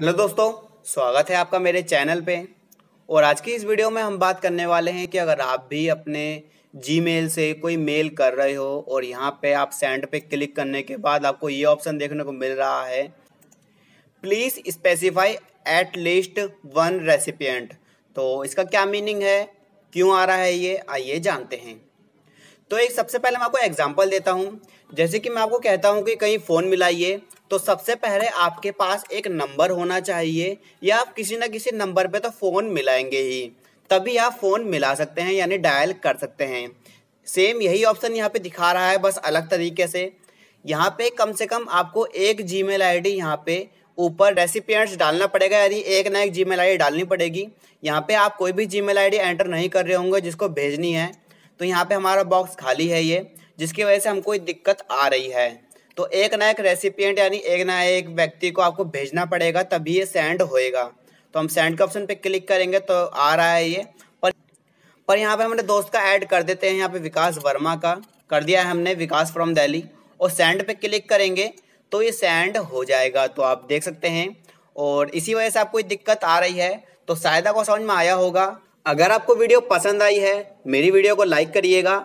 hello दोस्तों स्वागत है आपका मेरे चैनल पे और आज की इस वीडियो में हम बात करने वाले हैं कि अगर आप भी अपने जीमेल से कोई मेल कर रहे हो और यहाँ पे आप सेंड पे क्लिक करने के बाद आपको ये ऑप्शन देखने को मिल रहा है please specify at least one recipient तो इसका क्या मीनिंग है क्यों आ रहा है ये आइए जानते हैं तो एक सबसे पहले मैं आपको एग्जाम्पल देता हूँ जैसे कि मैं आपको कहता हूँ कि कहीं फ़ोन मिलाइए तो सबसे पहले आपके पास एक नंबर होना चाहिए या आप किसी ना किसी नंबर पे तो फ़ोन मिलाएंगे ही तभी आप फ़ोन मिला सकते हैं यानी डायल कर सकते हैं सेम यही ऑप्शन यहाँ पे दिखा रहा है बस अलग तरीके से यहाँ पे कम से कम आपको एक जी मेल आई डी यहाँ पे ऊपर रेसिपियंट्स डालना पड़ेगा यानी एक ना एक जी मेल आई डी डालनी पड़ेगी यहाँ पे आप कोई भी Gmail I D enter नहीं कर रहे होंगे जिसको भेजनी है तो यहाँ पे हमारा बॉक्स खाली है ये जिसकी वजह से हमको दिक्कत आ रही है तो एक ना एक रेसिपियंट यानी एक ना एक व्यक्ति को आपको भेजना पड़ेगा तभी ये सेंड होएगा तो हम सेंड के ऑप्शन पे क्लिक करेंगे तो आ रहा है ये पर पर यहाँ पे हमने दोस्त का ऐड कर देते हैं यहाँ पे विकास वर्मा का कर दिया है हमने विकास फ्रॉम दिल्ली और सेंड पे क्लिक करेंगे तो ये सेंड हो जाएगा तो आप देख सकते हैं और इसी वजह से आपको दिक्कत आ रही है तो शायद आपको समझ में आया होगा अगर आपको वीडियो पसंद आई है मेरी वीडियो को लाइक करिएगा